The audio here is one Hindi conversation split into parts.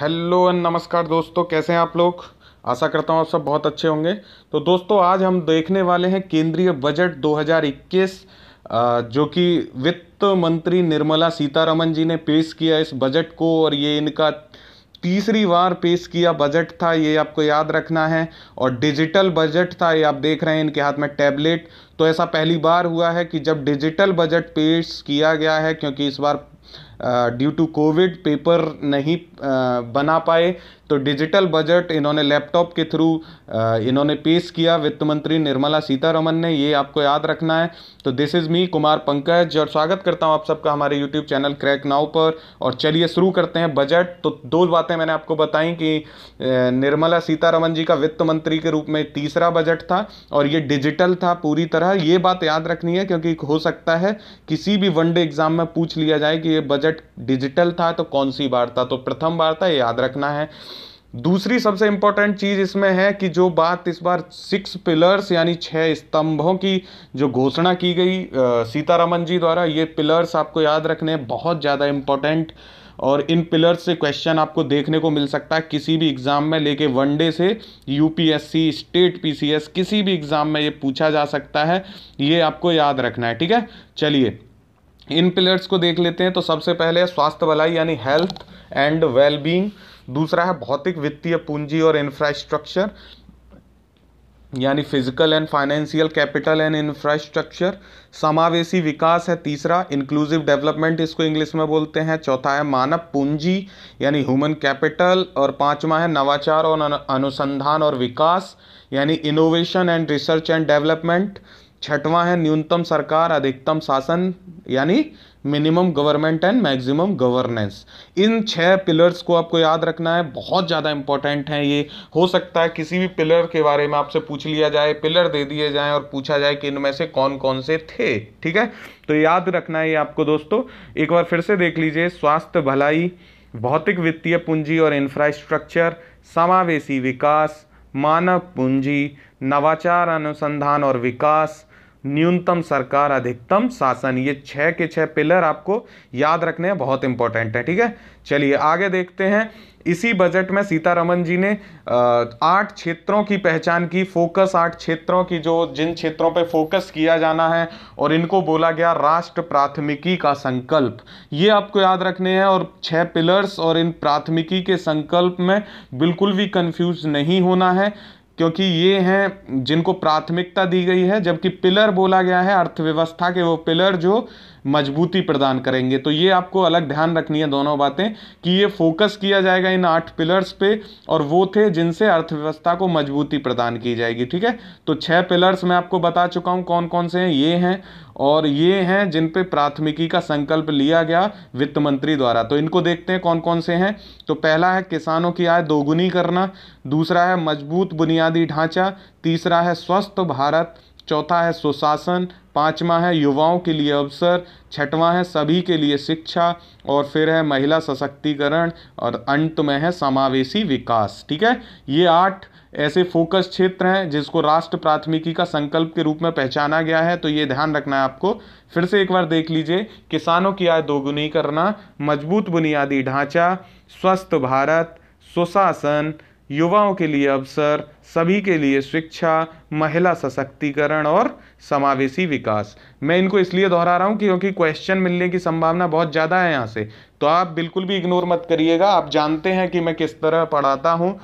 हेलो एंड नमस्कार दोस्तों कैसे हैं आप लोग आशा करता हूं आप सब बहुत अच्छे होंगे तो दोस्तों आज हम देखने वाले हैं केंद्रीय बजट 2021 जो कि वित्त मंत्री निर्मला सीतारमन जी ने पेश किया इस बजट को और ये इनका तीसरी बार पेश किया बजट था ये आपको याद रखना है और डिजिटल बजट था ये आप देख रहे हैं इनके हाथ में टैबलेट तो ऐसा पहली बार हुआ है कि जब डिजिटल बजट पेश किया गया है क्योंकि इस बार ड्यू टू कोविड पेपर नहीं बना पाए तो डिजिटल बजट इन्होंने लैपटॉप के थ्रू इन्होंने पेश किया वित्त मंत्री निर्मला सीतारमन ने ये आपको याद रखना है तो this is me Kumar Pankaj और स्वागत करता हूँ आप सबका हमारे यूट्यूब चैनल क्रैक नाउ पर और चलिए शुरू करते हैं बजट तो दो बातें मैंने आपको बताई कि निर्मला सीतारमन जी का वित्त मंत्री के रूप में तीसरा बजट था और ये डिजिटल था पूरी तरह ये बात याद रखनी है क्योंकि हो सकता है किसी भी वनडे एग्ज़ाम में पूछ लिया जाए कि ये बजट बजट डिजिटल था तो कौन सी बार था तो प्रथम बार था ये याद रखना है दूसरी सबसे इंपॉर्टेंट चीज़ इसमें है कि जो बात इस बार सिक्स पिलर्स यानी छह स्तंभों की जो घोषणा की गई सीतारामन जी द्वारा ये पिलर्स आपको याद रखने हैं बहुत ज़्यादा इंपॉर्टेंट और इन पिलर्स से क्वेश्चन आपको देखने को मिल सकता है किसी भी एग्ज़ाम में लेके वन डे से यूपीएससी स्टेट पीसीएस किसी भी एग्ज़ाम में ये पूछा जा सकता है ये आपको याद रखना है ठीक है चलिए इन पिलर्स को देख लेते हैं तो सबसे पहले स्वास्थ्य भलाई यानी हेल्थ एंड वेलबींग दूसरा है भौतिक वित्तीय पूंजी और इंफ्रास्ट्रक्चर यानी physical and financial capital and infrastructure समावेशी विकास है तीसरा इंक्लूसिव डेवलपमेंट इसको इंग्लिश में बोलते हैं चौथा है मानव पूंजी यानी ह्यूमन कैपिटल और पांचवा है नवाचार और अनुसंधान और विकास यानी innovation and research and development छठवां है न्यूनतम सरकार अधिकतम शासन यानी minimum government and maximum governance इन छह पिलर्स को आपको याद रखना है बहुत ज़्यादा इंपॉर्टेंट है ये हो सकता है किसी भी पिलर के बारे में आपसे पूछ लिया जाए पिलर दे दिए जाए और पूछा जाए कि इनमें से कौन कौन से थे ठीक है तो याद रखना है ये आपको दोस्तों एक बार फिर से देख लीजिए स्वास्थ्य भलाई भौतिक वित्तीय पूंजी और इंफ्रास्ट्रक्चर समावेशी विकास मानव पूंजी नवाचार अनुसंधान और विकास न्यूनतम सरकार अधिकतम शासन ये छह के छह पिलर आपको याद रखने हैं बहुत इंपॉर्टेंट है ठीक है चलिए आगे देखते हैं इसी बजट में सीतारमन जी ने आठ क्षेत्रों की पहचान की फोकस आठ क्षेत्रों की जो जिन क्षेत्रों पे फोकस किया जाना है और इनको बोला गया राष्ट्र प्राथमिकी का संकल्प ये आपको याद रखने हैं और छह पिलर्स और इन प्राथमिकी के संकल्प में बिल्कुल भी कंफ्यूज नहीं होना है क्योंकि ये हैं जिनको प्राथमिकता दी गई है जबकि पिलर बोला गया है अर्थव्यवस्था के वो पिलर जो मजबूती प्रदान करेंगे तो ये आपको अलग ध्यान रखनी है दोनों बातें कि ये फोकस किया जाएगा इन आठ पिलर्स पे और वो थे जिनसे अर्थव्यवस्था को मजबूती प्रदान की जाएगी ठीक है तो छह पिलर्स मैं आपको बता चुका हूँ कौन कौन से हैं ये हैं और ये हैं जिन पे प्राथमिकी का संकल्प लिया गया वित्त मंत्री द्वारा तो इनको देखते हैं कौन कौन से हैं तो पहला है किसानों की आय दोगुनी करना दूसरा है मजबूत बुनियादी ढांचा तीसरा है स्वस्थ भारत चौथा है सुशासन पांचवा है युवाओं के लिए अवसर छठवां है सभी के लिए शिक्षा और फिर है महिला सशक्तिकरण और अंत में है समावेशी विकास ठीक है ये आठ ऐसे फोकस क्षेत्र हैं जिसको राष्ट्र प्राथमिकी का संकल्प के रूप में पहचाना गया है तो ये ध्यान रखना है आपको फिर से एक बार देख लीजिए किसानों की आय दोगुनी करना मजबूत बुनियादी ढांचा स्वस्थ भारत सुशासन युवाओं के लिए अवसर सभी के लिए शिक्षा महिला सशक्तिकरण और समावेशी विकास मैं इनको इसलिए दोहरा रहा हूँ क्योंकि क्वेश्चन मिलने की संभावना बहुत ज़्यादा है यहाँ से तो आप बिल्कुल भी इग्नोर मत करिएगा आप जानते हैं कि मैं किस तरह पढ़ाता हूँ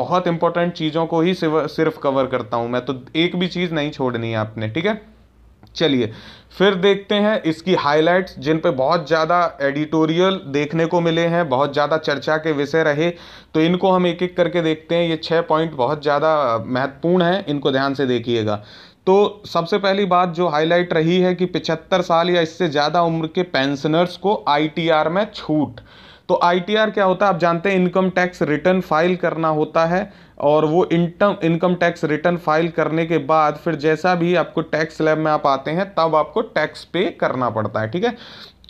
बहुत इंपॉर्टेंट चीज़ों को ही सिर्फ कवर करता हूँ मैं तो एक भी चीज़ नहीं छोड़नी है आपने ठीक है चलिए फिर देखते हैं इसकी हाइलाइट्स जिन पे बहुत ज़्यादा एडिटोरियल देखने को मिले हैं बहुत ज़्यादा चर्चा के विषय रहे तो इनको हम एक एक करके देखते हैं ये छः पॉइंट बहुत ज़्यादा महत्वपूर्ण हैं इनको ध्यान से देखिएगा तो सबसे पहली बात जो हाईलाइट रही है कि 75 साल या इससे ज़्यादा उम्र के पेंशनर्स को आई में छूट तो आई क्या होता है आप जानते हैं इनकम टैक्स रिटर्न फाइल करना होता है और वो income income tax return file करने के बाद फिर जैसा भी आपको टैक्स स्लैब में आप आते हैं तब आपको टैक्स पे करना पड़ता है ठीक है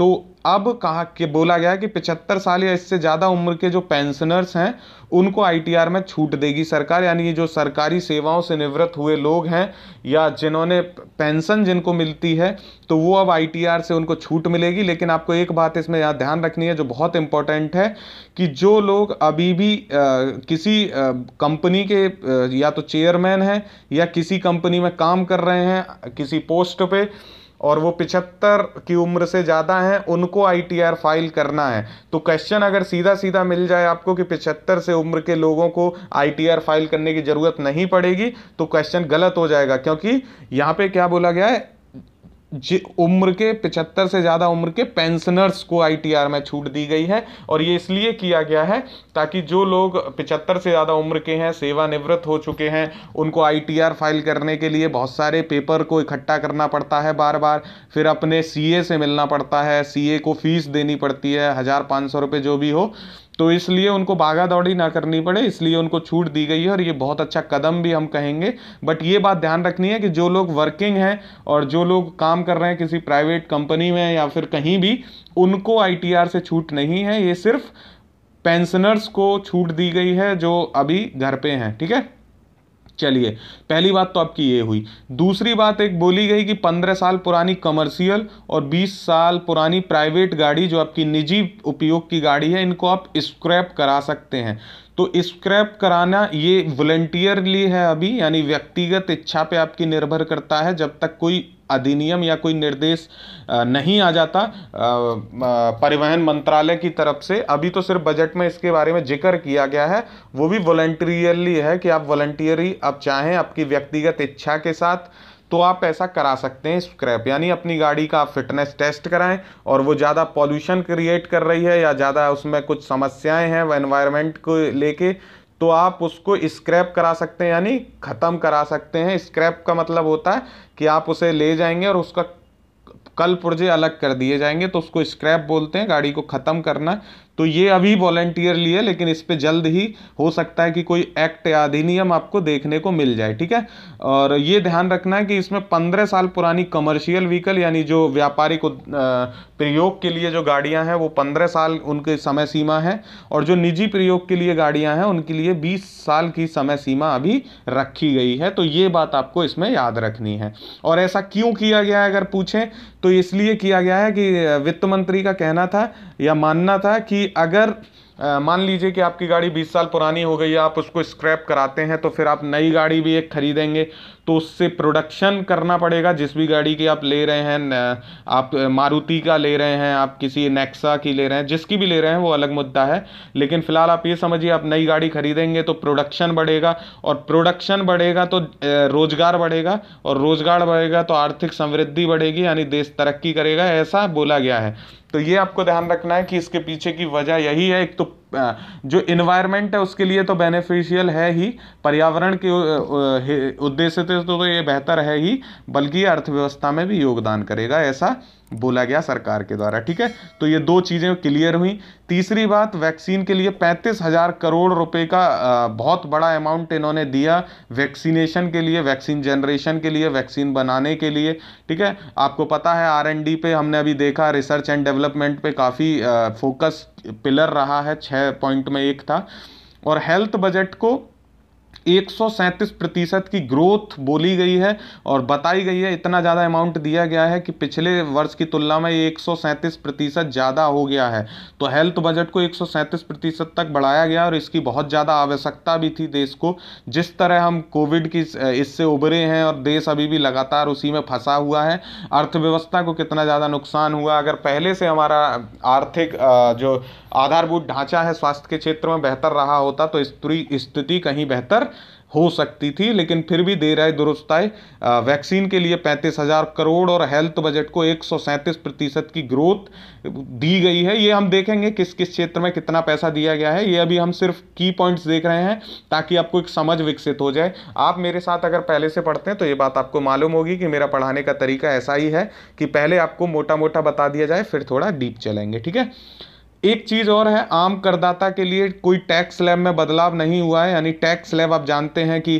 तो अब कहा कि बोला गया कि पिछहत्तर साल या इससे ज़्यादा उम्र के जो पेंशनर्स हैं उनको आईटीआर में छूट देगी सरकार यानी ये जो सरकारी सेवाओं से निवृत्त हुए लोग हैं या जिन्होंने पेंशन जिनको मिलती है तो वो अब आईटीआर से उनको छूट मिलेगी लेकिन आपको एक बात इसमें यहाँ ध्यान रखनी है जो बहुत इंपॉर्टेंट है कि जो लोग अभी भी आ, किसी कंपनी के आ, या तो चेयरमैन हैं या किसी कंपनी में काम कर रहे हैं किसी पोस्ट पर और वो पिछहत्तर की उम्र से ज़्यादा हैं उनको आई फाइल करना है तो क्वेश्चन अगर सीधा सीधा मिल जाए आपको कि पिछहत्तर से उम्र के लोगों को आई फाइल करने की ज़रूरत नहीं पड़ेगी तो क्वेश्चन गलत हो जाएगा क्योंकि यहाँ पे क्या बोला गया है उम्र के 75 से ज़्यादा उम्र के पेंशनर्स को आईटीआर में छूट दी गई है और ये इसलिए किया गया है ताकि जो लोग 75 से ज़्यादा उम्र के हैं सेवानिवृत्त हो चुके हैं उनको आईटीआर फाइल करने के लिए बहुत सारे पेपर को इकट्ठा करना पड़ता है बार बार फिर अपने सीए से मिलना पड़ता है सीए को फीस देनी पड़ती है हज़ार पाँच सौ रुपये जो भी हो तो इसलिए उनको भागा दौड़ी ना करनी पड़े इसलिए उनको छूट दी गई है और ये बहुत अच्छा कदम भी हम कहेंगे बट ये बात ध्यान रखनी है कि जो लोग वर्किंग हैं और जो लोग काम कर रहे हैं किसी प्राइवेट कंपनी में या फिर कहीं भी उनको आई से छूट नहीं है ये सिर्फ पेंशनर्स को छूट दी गई है जो अभी घर पे हैं ठीक है चलिए पहली बात तो आपकी ये हुई दूसरी बात एक बोली गई कि पंद्रह साल पुरानी कमर्शियल और बीस साल पुरानी प्राइवेट गाड़ी जो आपकी निजी उपयोग की गाड़ी है इनको आप स्क्रैप करा सकते हैं तो स्क्रैप कराना ये वॉलेंटियरली है अभी यानी व्यक्तिगत इच्छा पे आपकी निर्भर करता है जब तक कोई अधिनियम या कोई निर्देश नहीं आ जाता परिवहन मंत्रालय की तरफ से अभी तो सिर्फ बजट में इसके बारे में जिक्र किया गया है वो भी वॉलेंटियरली है कि आप वॉल्टियरी आप चाहें आपकी व्यक्तिगत इच्छा के साथ तो आप ऐसा करा सकते हैं स्क्रैप यानी अपनी गाड़ी का आप फिटनेस टेस्ट कराएं और वो ज़्यादा पॉल्यूशन क्रिएट कर रही है या ज़्यादा उसमें कुछ समस्याएं हैं वह एनवायरमेंट को लेके तो आप उसको स्क्रैप करा सकते हैं यानी ख़त्म करा सकते हैं स्क्रैप का मतलब होता है कि आप उसे ले जाएंगे और उसका कल पुर्जे अलग कर दिए जाएंगे तो उसको स्क्रैप बोलते हैं गाड़ी को ख़त्म करना तो ये अभी वॉलेंटियरली है लेकिन इस पर जल्द ही हो सकता है कि कोई एक्ट या अधिनियम आपको देखने को मिल जाए ठीक है और ये ध्यान रखना है कि इसमें पंद्रह साल पुरानी कमर्शियल व्हीकल यानी जो व्यापारिक प्रयोग के लिए जो गाड़ियां हैं वो पंद्रह साल उनकी समय सीमा है और जो निजी प्रयोग के लिए गाड़ियां हैं उनके लिए बीस साल की समय सीमा अभी रखी गई है तो ये बात आपको इसमें याद रखनी है और ऐसा क्यों किया गया है अगर पूछें तो इसलिए किया गया है कि वित्त मंत्री का कहना था या मानना था कि अगर मान लीजिए कि आपकी गाड़ी 20 साल पुरानी हो गई है आप उसको स्क्रैप कराते हैं तो फिर आप नई गाड़ी भी एक खरीदेंगे तो उससे प्रोडक्शन करना पड़ेगा जिस भी गाड़ी की आप ले रहे हैं आप मारुति का ले रहे हैं आप किसी नेक्सा की ले रहे हैं जिसकी भी ले रहे हैं वो अलग मुद्दा है लेकिन फ़िलहाल आप ये समझिए आप नई गाड़ी खरीदेंगे तो प्रोडक्शन बढ़ेगा और प्रोडक्शन बढ़ेगा तो रोज़गार बढ़ेगा और रोज़गार बढ़ेगा तो आर्थिक समृद्धि बढ़ेगी यानी देश तरक्की करेगा ऐसा बोला गया है तो ये आपको ध्यान रखना है कि इसके पीछे की वजह यही है एक तो जो इन्वायरमेंट है उसके लिए तो बेनिफिशियल है ही पर्यावरण के उद्देश्य से तो, तो ये बेहतर है ही बल्कि अर्थव्यवस्था में भी योगदान करेगा ऐसा बोला गया सरकार के द्वारा ठीक है तो ये दो चीज़ें क्लियर हुई तीसरी बात वैक्सीन के लिए पैंतीस हज़ार करोड़ रुपए का बहुत बड़ा अमाउंट इन्होंने दिया वैक्सीनेशन के लिए वैक्सीन जनरेशन के लिए वैक्सीन बनाने के लिए ठीक है आपको पता है आर एन डी पे हमने अभी देखा रिसर्च एंड डेवलपमेंट पे काफ़ी फोकस पिलर रहा है छः पॉइंट में एक था और हेल्थ बजट को एक प्रतिशत की ग्रोथ बोली गई है और बताई गई है इतना ज़्यादा अमाउंट दिया गया है कि पिछले वर्ष की तुलना में एक प्रतिशत ज़्यादा हो गया है तो हेल्थ बजट को एक प्रतिशत तक बढ़ाया गया और इसकी बहुत ज़्यादा आवश्यकता भी थी देश को जिस तरह हम कोविड की इससे उभरे हैं और देश अभी भी लगातार उसी में फंसा हुआ है अर्थव्यवस्था को कितना ज़्यादा नुकसान हुआ अगर पहले से हमारा आर्थिक जो आधारभूत ढांचा है स्वास्थ्य के क्षेत्र में बेहतर रहा होता तो स्थिति कहीं बेहतर हो सकती थी लेकिन फिर भी देर आए दुरुस्त आए वैक्सीन के लिए पैंतीस हज़ार करोड़ और हेल्थ बजट को एक प्रतिशत की ग्रोथ दी गई है ये हम देखेंगे किस किस क्षेत्र में कितना पैसा दिया गया है ये अभी हम सिर्फ की पॉइंट्स देख रहे हैं ताकि आपको एक समझ विकसित हो जाए आप मेरे साथ अगर पहले से पढ़ते हैं तो ये बात आपको मालूम होगी कि मेरा पढ़ाने का तरीका ऐसा ही है कि पहले आपको मोटा मोटा बता दिया जाए फिर थोड़ा डीप चलेंगे ठीक है एक चीज़ और है आम करदाता के लिए कोई टैक्स स्लैब में बदलाव नहीं हुआ है यानी टैक्स स्लैब आप जानते हैं कि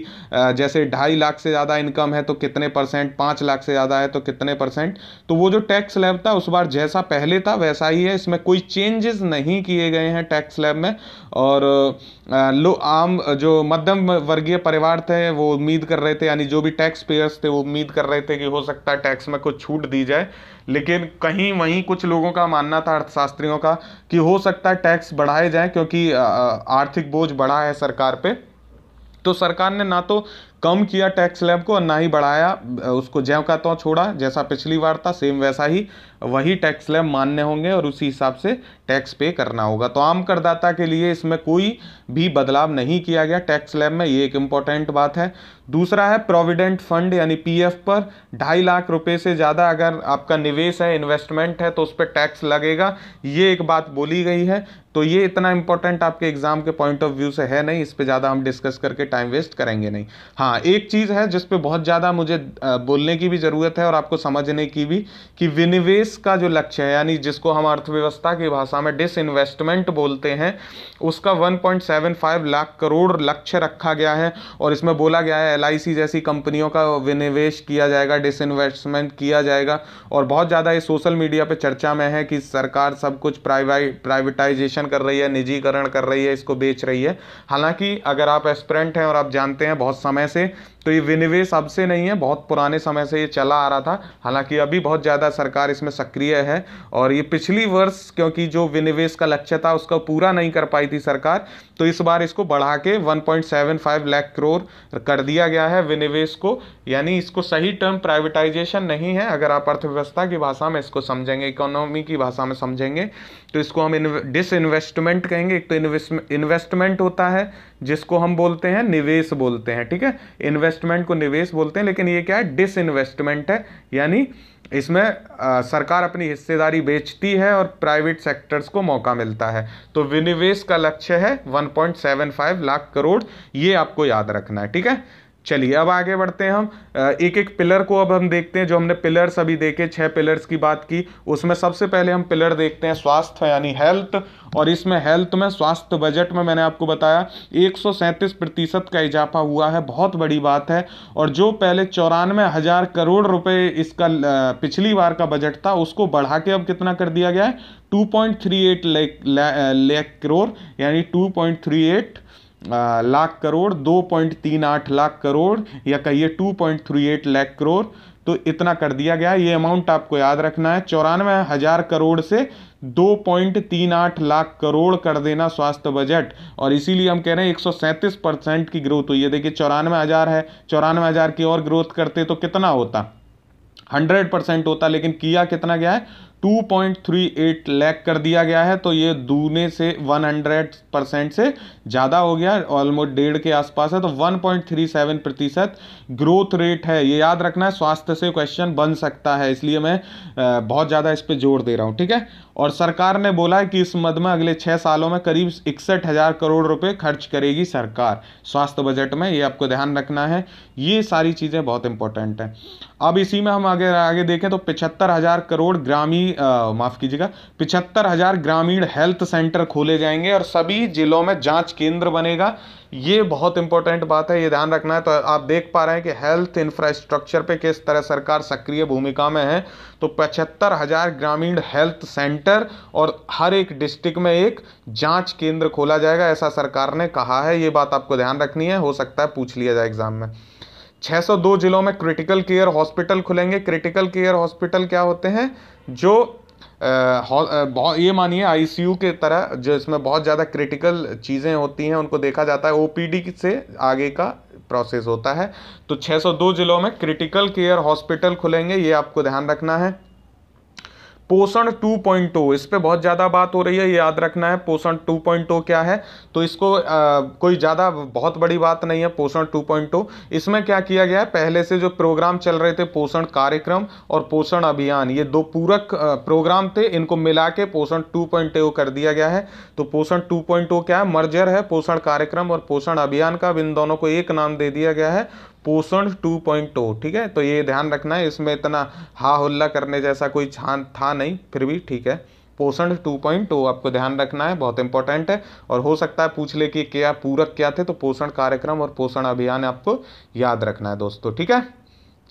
जैसे ढाई लाख से ज़्यादा इनकम है तो कितने परसेंट पाँच लाख से ज़्यादा है तो कितने परसेंट तो वो जो टैक्स स्लैब था उस बार जैसा पहले था वैसा ही है इसमें कोई चेंजेस नहीं किए गए हैं टैक्स स्लैब में और लो आम जो मध्यम वर्गीय परिवार थे वो उम्मीद कर रहे थे यानी जो भी टैक्स पेयर्स थे वो उम्मीद कर रहे थे कि हो सकता है टैक्स में कुछ छूट दी जाए लेकिन कहीं वहीं कुछ लोगों का मानना था अर्थशास्त्रियों का कि हो सकता है टैक्स बढ़ाए जाएं क्योंकि आर्थिक बोझ बढ़ा है सरकार पे तो सरकार ने ना तो कम किया टैक्स लैब को और ना ही बढ़ाया उसको ज्यों का तो छोड़ा जैसा पिछली बार था सेम वैसा ही वही टैक्स स्लैब मान्य होंगे और उसी हिसाब से टैक्स पे करना होगा तो आम करदाता के लिए इसमें कोई भी बदलाव नहीं किया गया टैक्स स्लैब में ये एक इम्पॉर्टेंट बात है दूसरा है प्रोविडेंट फंड यानी पीएफ पर ढाई लाख रुपए से ज़्यादा अगर आपका निवेश है इन्वेस्टमेंट है तो उस पर टैक्स लगेगा ये एक बात बोली गई है तो ये इतना इंपॉर्टेंट आपके एग्जाम के पॉइंट ऑफ व्यू से है नहीं इस पर ज़्यादा हम डिस्कस करके टाइम वेस्ट करेंगे नहीं हाँ एक चीज़ है जिस बहुत ज़्यादा मुझे बोलने की भी ज़रूरत है और आपको समझने की भी कि विनिवेश डिस का जो लक्ष्य है यानी जिसको हम अर्थव्यवस्था की भाषा में डिस इन्वेस्टमेंट बोलते हैं उसका 1.75 लाख करोड़ लक्ष्य रखा गया है और इसमें बोला गया है एल जैसी कंपनियों का विनिवेश किया जाएगा डिस इन्वेस्टमेंट किया जाएगा और बहुत ज़्यादा ये सोशल मीडिया पर चर्चा में है कि सरकार सब कुछ प्राइवेट प्राइवेटाइजेशन कर रही है निजीकरण कर रही है इसको बेच रही है हालांकि अगर आप एस्परेंट हैं और आप जानते हैं बहुत समय से तो ये विनिवेश अब से नहीं है बहुत पुराने समय से ये चला आ रहा था हालांकि अभी बहुत ज़्यादा सरकार इसमें सक्रिय है और ये पिछली वर्ष क्योंकि जो विनिवेश का लक्ष्य था उसका पूरा नहीं कर पाई थी सरकार तो इस बार इसको बढ़ा के 1.75 लाख करोड़ कर दिया गया है विनिवेश को यानी इसको सही टर्म प्राइवेटाइजेशन नहीं है अगर आप अर्थव्यवस्था की भाषा में इसको समझेंगे इकोनॉमी की भाषा में समझेंगे तो इसको हम डिस इन्वेस्टमेंट कहेंगे एक तो इन्वेस्टमेंट होता है जिसको हम बोलते हैं निवेश बोलते हैं ठीक है इन्वेस्ट इन्वेस्टमेंट को निवेश बोलते हैं लेकिन ये क्या है डिस इन्वेस्टमेंट है यानी इसमें आ, सरकार अपनी हिस्सेदारी बेचती है और प्राइवेट सेक्टर्स को मौका मिलता है तो विनिवेश का लक्ष्य है 1.75 लाख करोड़ ये आपको याद रखना है ठीक है चलिए अब आगे बढ़ते हैं हम एक एक पिलर को अब हम देखते हैं जो हमने पिलर्स अभी देखे छह पिलर्स की बात की उसमें सबसे पहले हम पिलर देखते हैं स्वास्थ्य यानी हेल्थ और इसमें हेल्थ में स्वास्थ्य बजट में मैंने आपको बताया एक प्रतिशत का इजाफा हुआ है बहुत बड़ी बात है और जो पहले चौरानवे हज़ार करोड़ रुपए इसका पिछली बार का बजट था उसको बढ़ा के अब कितना कर दिया गया है 2.38 लाख लेख करोड़ यानी टू लाख करोड़ दो पॉइंट तीन आठ लाख करोड़ या कहिए two point three eight lakh crore तो इतना कर दिया गया ये अमाउंट आपको याद रखना है चौरानवे हजार करोड़ से दो पॉइंट तीन आठ लाख करोड़ कर देना स्वास्थ्य बजट और इसीलिए हम कह रहे हैं एक सौ सैंतीस परसेंट की ग्रोथ हुई है देखिए चौरानवे हजार है चौरानवे हजार की और ग्रोथ करते तो कितना होता हंड्रेड परसेंट होता लेकिन किया कितना गया है 2.38 लाख कर दिया गया है तो ये दूने से 100 परसेंट से ज़्यादा हो गया ऑलमोस्ट डेढ़ के आसपास है तो 1.37 प्रतिशत ग्रोथ रेट है ये याद रखना है स्वास्थ्य से क्वेश्चन बन सकता है इसलिए मैं बहुत ज़्यादा इस पर जोर दे रहा हूँ ठीक है और सरकार ने बोला है कि इस मद में अगले छः सालों में करीब इकसठ हज़ार करोड़ रुपये खर्च करेगी सरकार स्वास्थ्य बजट में ये आपको ध्यान रखना है ये सारी चीज़ें बहुत इंपॉर्टेंट हैं अब इसी में हम आगे आगे देखें तो पिछहत्तर हज़ार करोड़ ग्रामीण माफ़ कीजिएगा पिछहत्तर हज़ार ग्रामीण हेल्थ सेंटर खोले जाएंगे और सभी जिलों में जांच केंद्र बनेगा ये बहुत इंपॉर्टेंट बात है ये ध्यान रखना है तो आप देख पा रहे हैं कि हेल्थ इंफ्रास्ट्रक्चर पे किस तरह सरकार सक्रिय भूमिका में है तो पचहत्तर हज़ार ग्रामीण हेल्थ सेंटर और हर एक डिस्ट्रिक्ट में एक जांच केंद्र खोला जाएगा ऐसा सरकार ने कहा है ये बात आपको ध्यान रखनी है हो सकता है पूछ लिया जाए एग्ज़ाम में 602 जिलों में क्रिटिकल केयर हॉस्पिटल खुलेंगे क्रिटिकल केयर हॉस्पिटल क्या होते हैं जो आ, ये मानिए आईसीयू के तरह जो इसमें बहुत ज़्यादा क्रिटिकल चीज़ें होती हैं उनको देखा जाता है ओपीडी से आगे का प्रोसेस होता है तो 602 जिलों में क्रिटिकल केयर हॉस्पिटल खुलेंगे ये आपको ध्यान रखना है पोषण 2.0 इस पर बहुत ज़्यादा बात हो रही है याद रखना है पोषण 2.0 क्या है तो इसको आ, कोई ज़्यादा बहुत बड़ी बात नहीं है पोषण 2.0 इसमें क्या किया गया है पहले से जो प्रोग्राम चल रहे थे पोषण कार्यक्रम और पोषण अभियान ये दो पूरक प्रोग्राम थे इनको मिला के पोषण 2.0 कर दिया गया है तो पोषण टू क्या है मर्जर है पोषण कार्यक्रम और पोषण अभियान का अब इन दोनों को एक नाम दे दिया गया है पोषण टू पॉइंट टू ठीक है तो ये ध्यान रखना है इसमें इतना हा हुल्ला करने जैसा कोई छान था नहीं फिर भी ठीक है पोषण टू पॉइंट टू आपको ध्यान रखना है बहुत इंपॉर्टेंट है और हो सकता है पूछ ले कि क्या पूरक क्या थे तो पोषण कार्यक्रम और पोषण अभियान आपको याद रखना है दोस्तों ठीक है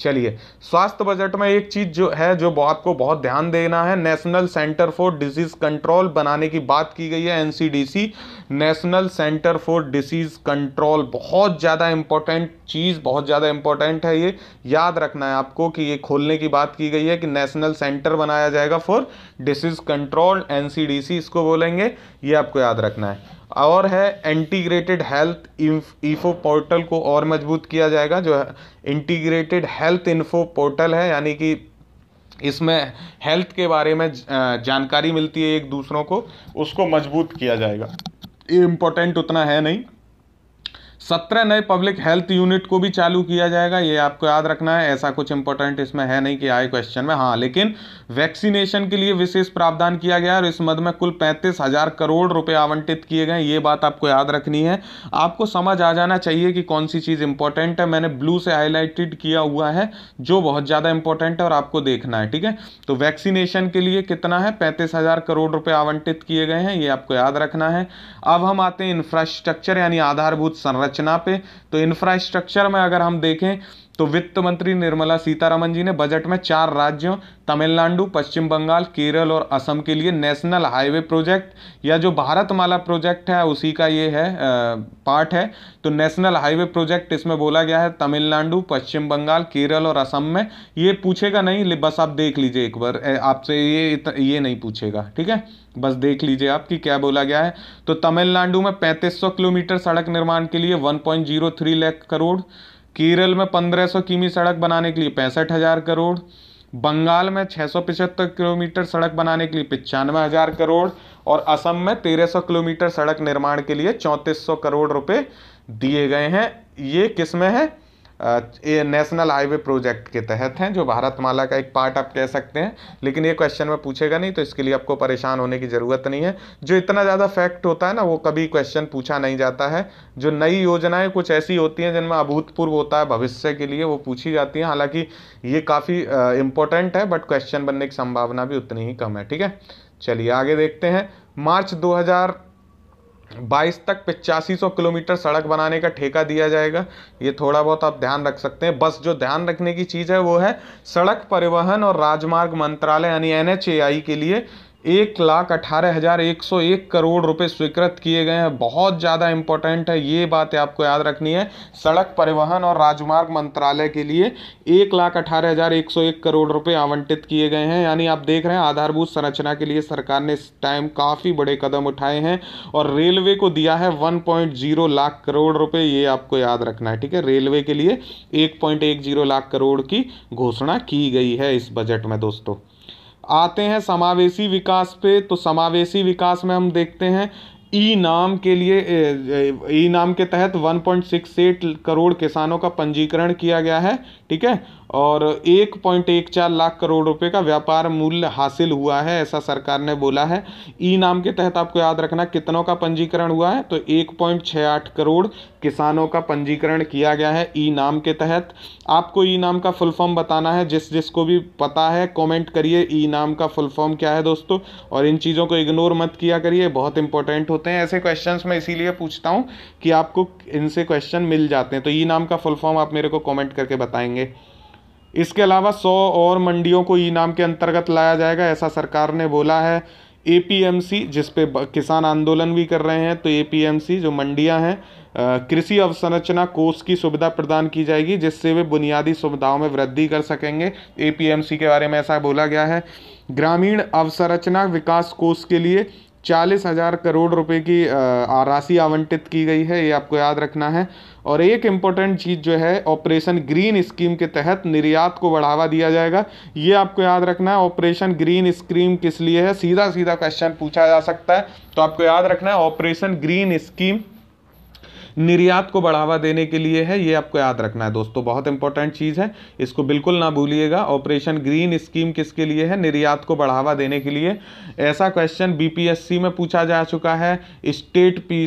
चलिए स्वास्थ्य बजट में एक चीज़ जो है जो आपको बहुत ध्यान देना है national centre for disease control बनाने की बात की गई है NCDC national centre for disease control बहुत ज़्यादा इंपॉर्टेंट चीज़ बहुत ज़्यादा इंपॉर्टेंट है ये याद रखना है आपको कि ये खोलने की बात की गई है कि नेशनल सेंटर बनाया जाएगा फॉर डिसीज़ कंट्रोल एन इसको बोलेंगे ये आपको याद रखना है और है इंटीग्रेटेड हेल्थ इफो पोर्टल को और मजबूत किया जाएगा जो इंटीग्रेटेड हेल्थ इन्फो पोर्टल है यानी कि इसमें हेल्थ के बारे में जानकारी मिलती है एक दूसरों को उसको मजबूत किया जाएगा ये इम्पोर्टेंट उतना है नहीं सत्रह नए पब्लिक हेल्थ यूनिट को भी चालू किया जाएगा ये आपको याद रखना है ऐसा कुछ इंपॉर्टेंट इसमें है नहीं कि आए क्वेश्चन में हाँ लेकिन वैक्सीनेशन के लिए विशेष प्रावधान किया गया और इस मद में कुल पैंतीस हजार करोड़ रुपए आवंटित किए गए ये बात आपको याद रखनी है आपको समझ आ जाना चाहिए कि कौन सी चीज़ इंपॉर्टेंट है मैंने ब्लू से हाईलाइटेड किया हुआ है जो बहुत ज़्यादा इंपॉर्टेंट है और आपको देखना है ठीक है तो वैक्सीनेशन के लिए कितना है पैंतीस हजार करोड़ रुपए आवंटित किए गए हैं ये आपको याद रखना है अब हम आते हैं इंफ्रास्ट्रक्चर यानी आधारभूत संरचना संरचना पे तो इंफ्रास्ट्रक्चर में अगर हम देखें तो वित्त मंत्री निर्मला सीतारामन जी ने बजट में चार राज्यों तमिलनाडु पश्चिम बंगाल केरल और असम के लिए नेशनल हाईवे प्रोजेक्ट या जो भारतमाला प्रोजेक्ट है उसी का ये है पार्ट है तो नेशनल हाईवे प्रोजेक्ट इसमें बोला गया है तमिलनाडु पश्चिम बंगाल केरल और असम में ये पूछेगा नहीं बस आप देख लीजिए एक बार आपसे ये ये नहीं पूछेगा ठीक है बस देख लीजिए आप कि क्या बोला गया है तो तमिलनाडु में पैंतीस किलोमीटर सड़क निर्माण के लिए वन पॉइंट करोड़ केरल में पंद्रह सौ किमी सड़क बनाने के लिए पैंसठ हज़ार करोड़ बंगाल में छः सौ किलोमीटर सड़क बनाने के लिए पचानवे हज़ार करोड़ और असम में तेरह सौ किलोमीटर सड़क निर्माण के लिए चौंतीस सौ करोड़ रुपए दिए गए हैं ये किस में है ये नेशनल हाईवे प्रोजेक्ट के तहत हैं जो भारतमाला का एक पार्ट आप कह सकते हैं लेकिन ये क्वेश्चन में पूछेगा नहीं तो इसके लिए आपको परेशान होने की ज़रूरत नहीं है जो इतना ज़्यादा फैक्ट होता है ना वो कभी क्वेश्चन पूछा नहीं जाता है जो नई योजनाएं कुछ ऐसी होती हैं जिनमें अभूतपूर्व होता है भविष्य के लिए वो पूछी जाती हैं हालाँकि ये काफ़ी इंपॉर्टेंट है बट क्वेश्चन बनने की संभावना भी उतनी ही कम है ठीक है चलिए आगे देखते हैं मार्च दो बाईस तक पिचासी सौ किलोमीटर सड़क बनाने का ठेका दिया जाएगा ये थोड़ा बहुत आप ध्यान रख सकते हैं बस जो ध्यान रखने की चीज़ है वो है सड़क परिवहन और राजमार्ग मंत्रालय यानी एन के लिए एक लाख अठारह हज़ार एक सौ एक करोड़ रुपए स्वीकृत किए गए हैं बहुत ज़्यादा इम्पोर्टेंट है ये है आपको याद रखनी है सड़क परिवहन और राजमार्ग मंत्रालय के लिए एक लाख अठारह हज़ार एक सौ एक करोड़ रुपए आवंटित किए गए हैं यानी आप देख रहे हैं आधारभूत संरचना के लिए सरकार ने इस टाइम काफ़ी बड़े कदम उठाए हैं और रेलवे को दिया है one point zero lakh crore रुपये ये आपको याद रखना है ठीक है रेलवे के लिए एक पॉइंट एक जीरो लाख करोड़ की घोषणा की गई है इस बजट में दोस्तों आते हैं समावेशी विकास पे तो समावेशी विकास में हम देखते हैं ई नाम के लिए ई नाम के तहत 1.68 करोड़ किसानों का पंजीकरण किया गया है ठीक है और एक पॉइंट एक चार लाख करोड़ रुपए का व्यापार मूल्य हासिल हुआ है ऐसा सरकार ने बोला है ई नाम के तहत आपको याद रखना कितनों का पंजीकरण हुआ है तो एक पॉइंट छः आठ करोड़ किसानों का पंजीकरण किया गया है ई नाम के तहत आपको ई नाम का फुल फॉर्म बताना है जिस जिसको भी पता है कमेंट करिए ई नाम का फुल फॉर्म क्या है दोस्तों और इन चीज़ों को इग्नोर मत किया करिए बहुत इंपॉर्टेंट होते हैं ऐसे क्वेश्चन मैं इसीलिए पूछता हूँ कि आपको इनसे क्वेश्चन मिल जाते हैं तो ई नाम का फुल फॉर्म आप मेरे को कॉमेंट करके बताएंगे करेंगे इसके अलावा सौ और मंडियों को ई नाम के अंतर्गत लाया जाएगा ऐसा सरकार ने बोला है एपीएमसी जिस पे किसान आंदोलन भी कर रहे हैं तो एपीएमसी जो मंडियां हैं कृषि अवसंरचना कोष की सुविधा प्रदान की जाएगी जिससे वे बुनियादी सुविधाओं में वृद्धि कर सकेंगे एपीएमसी के बारे में ऐसा बोला गया है ग्रामीण अवसंरचना विकास कोष के लिए चालीस हज़ार करोड़ रुपए की राशि आवंटित की गई है ये आपको याद रखना है और एक इम्पॉर्टेंट चीज़ जो है ऑपरेशन ग्रीन स्कीम के तहत निर्यात को बढ़ावा दिया जाएगा ये आपको याद रखना है ऑपरेशन ग्रीन स्कीम किस लिए है सीधा सीधा क्वेश्चन पूछा जा सकता है तो आपको याद रखना है ऑपरेशन ग्रीन स्कीम निर्यात को बढ़ावा देने के लिए है ये आपको याद रखना है दोस्तों बहुत इंपॉर्टेंट चीज़ है इसको बिल्कुल ना भूलिएगा ऑपरेशन ग्रीन स्कीम किसके लिए है निर्यात को बढ़ावा देने के लिए ऐसा क्वेश्चन बीपीएससी में पूछा जा चुका है स्टेट पी